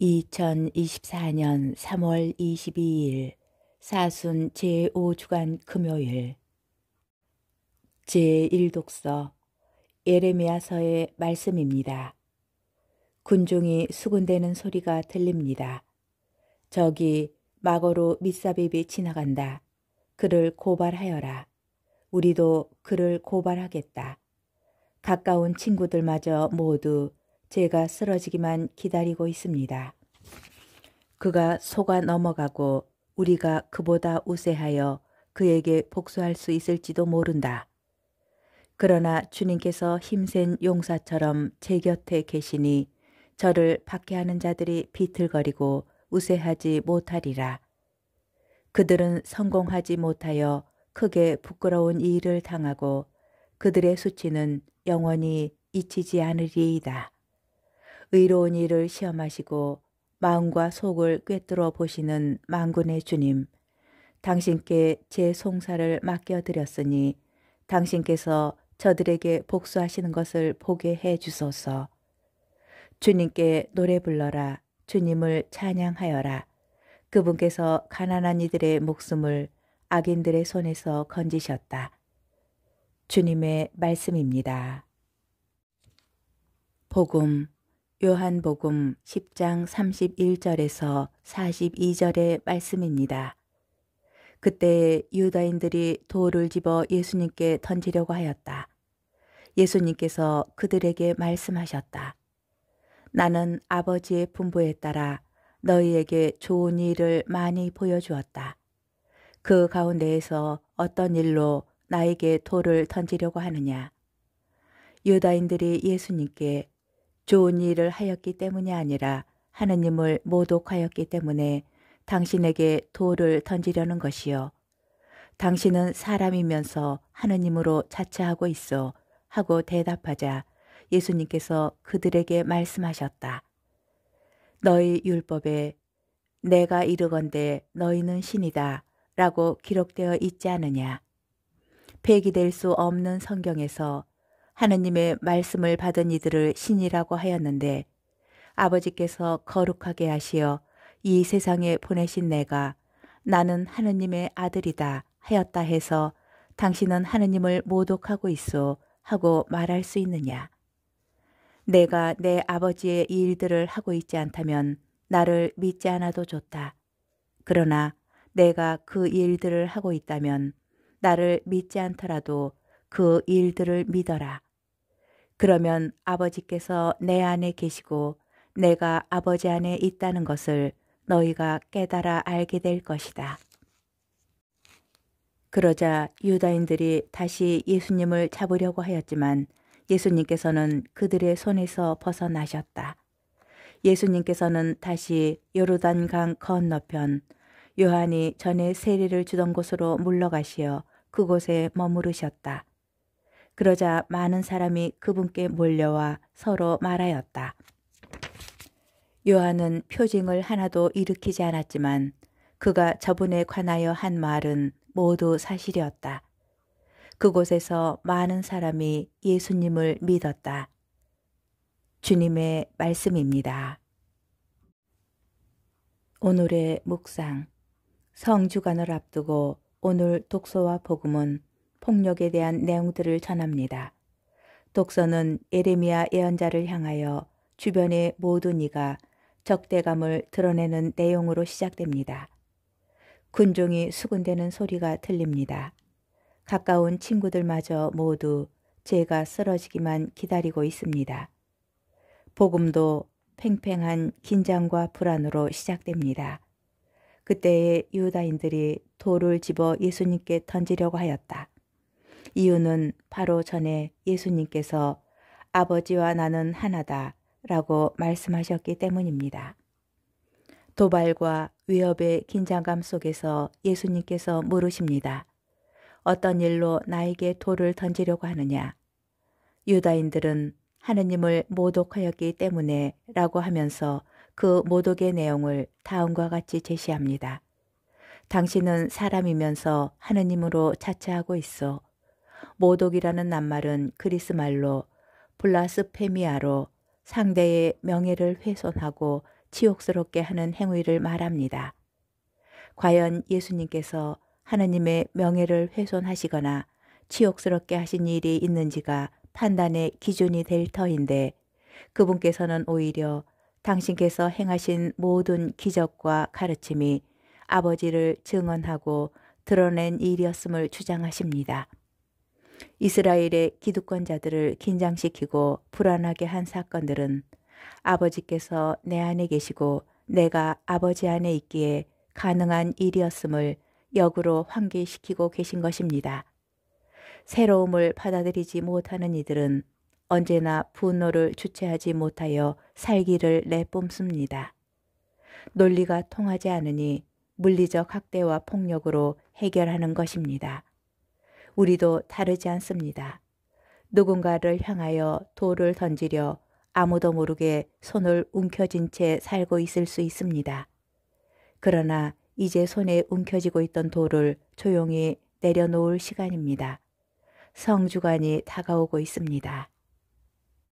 2024년 3월 22일 사순 제5주간 금요일 제1독서 예레미야서의 말씀입니다. 군중이 수군대는 소리가 들립니다. 저기 마거로 미사비비 지나간다. 그를 고발하여라. 우리도 그를 고발하겠다. 가까운 친구들마저 모두 제가 쓰러지기만 기다리고 있습니다. 그가 속아 넘어가고 우리가 그보다 우세하여 그에게 복수할 수 있을지도 모른다. 그러나 주님께서 힘센 용사처럼 제 곁에 계시니 저를 박해하는 자들이 비틀거리고 우세하지 못하리라. 그들은 성공하지 못하여 크게 부끄러운 일을 당하고 그들의 수치는 영원히 잊히지 않으리이다. 의로운 일을 시험하시고 마음과 속을 꿰뚫어 보시는 망군의 주님, 당신께 제 송사를 맡겨드렸으니 당신께서 저들에게 복수하시는 것을 보게 해 주소서. 주님께 노래 불러라. 주님을 찬양하여라. 그분께서 가난한 이들의 목숨을 악인들의 손에서 건지셨다. 주님의 말씀입니다. 복음 요한복음 10장 31절에서 42절의 말씀입니다. 그때 유다인들이 돌을 집어 예수님께 던지려고 하였다. 예수님께서 그들에게 말씀하셨다. 나는 아버지의 분부에 따라 너희에게 좋은 일을 많이 보여주었다. 그 가운데에서 어떤 일로 나에게 돌을 던지려고 하느냐. 유다인들이 예수님께 좋은 일을 하였기 때문이 아니라 하느님을 모독하였기 때문에 당신에게 돌을 던지려는 것이요. 당신은 사람이면서 하느님으로 자처하고 있어 하고 대답하자 예수님께서 그들에게 말씀하셨다. 너희 율법에 내가 이르건대 너희는 신이다 라고 기록되어 있지 않느냐. 폐기될 수 없는 성경에서 하느님의 말씀을 받은 이들을 신이라고 하였는데 아버지께서 거룩하게 하시어 이 세상에 보내신 내가 나는 하느님의 아들이다 하였다 해서 당신은 하느님을 모독하고 있소 하고 말할 수 있느냐? 내가 내 아버지의 일들을 하고 있지 않다면 나를 믿지 않아도 좋다. 그러나 내가 그 일들을 하고 있다면 나를 믿지 않더라도 그 일들을 믿어라. 그러면 아버지께서 내 안에 계시고 내가 아버지 안에 있다는 것을 너희가 깨달아 알게 될 것이다. 그러자 유다인들이 다시 예수님을 잡으려고 하였지만 예수님께서는 그들의 손에서 벗어나셨다. 예수님께서는 다시 요르단강 건너편 요한이 전에 세례를 주던 곳으로 물러가시어 그곳에 머무르셨다. 그러자 많은 사람이 그분께 몰려와 서로 말하였다. 요한은 표징을 하나도 일으키지 않았지만 그가 저분에 관하여 한 말은 모두 사실이었다. 그곳에서 많은 사람이 예수님을 믿었다. 주님의 말씀입니다. 오늘의 묵상 성주간을 앞두고 오늘 독서와 복음은 폭력에 대한 내용들을 전합니다. 독서는 에레미야 예언자를 향하여 주변의 모든 이가 적대감을 드러내는 내용으로 시작됩니다. 군종이 수군대는 소리가 들립니다. 가까운 친구들마저 모두 제가 쓰러지기만 기다리고 있습니다. 복음도 팽팽한 긴장과 불안으로 시작됩니다. 그때의 유다인들이 돌을 집어 예수님께 던지려고 하였다. 이유는 바로 전에 예수님께서 아버지와 나는 하나다 라고 말씀하셨기 때문입니다. 도발과 위협의 긴장감 속에서 예수님께서 물으십니다. 어떤 일로 나에게 돌을 던지려고 하느냐? 유다인들은 하느님을 모독하였기 때문에 라고 하면서 그 모독의 내용을 다음과 같이 제시합니다. 당신은 사람이면서 하느님으로 자처하고 있어. 모독이라는 낱말은 그리스 말로 플라스페미아로 상대의 명예를 훼손하고 치욕스럽게 하는 행위를 말합니다. 과연 예수님께서 하나님의 명예를 훼손하시거나 치욕스럽게 하신 일이 있는지가 판단의 기준이 될 터인데 그분께서는 오히려 당신께서 행하신 모든 기적과 가르침이 아버지를 증언하고 드러낸 일이었음을 주장하십니다. 이스라엘의 기득권자들을 긴장시키고 불안하게 한 사건들은 아버지께서 내 안에 계시고 내가 아버지 안에 있기에 가능한 일이었음을 역으로 환기시키고 계신 것입니다. 새로움을 받아들이지 못하는 이들은 언제나 분노를 주체하지 못하여 살기를 내뿜습니다. 논리가 통하지 않으니 물리적 학대와 폭력으로 해결하는 것입니다. 우리도 다르지 않습니다. 누군가를 향하여 돌을 던지려 아무도 모르게 손을 움켜쥔 채 살고 있을 수 있습니다. 그러나 이제 손에 움켜쥐고 있던 돌을 조용히 내려놓을 시간입니다. 성주간이 다가오고 있습니다.